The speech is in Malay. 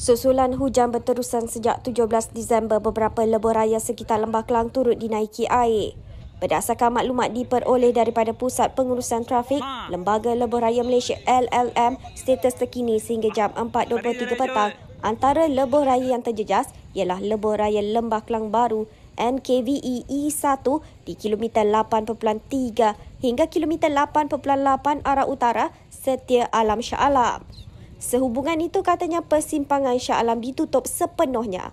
Susulan hujan berterusan sejak 17 Disember beberapa lebuh raya sekitar Lembah Kelang turut dinaiki air. Berdasarkan maklumat diperoleh daripada Pusat Pengurusan Trafik, ha. Lembaga Lebuh Raya Malaysia LLM status terkini sehingga jam 4.23 petang, antara lebuh raya yang terjejas ialah lebuh raya Lembah Kelang Baru NKVE E1 di kilometer 8.3 hingga kilometer 8.8 arah utara setia Alam Shah Alam. Sehubungan itu katanya persimpangan Shah Alam ditutup sepenuhnya.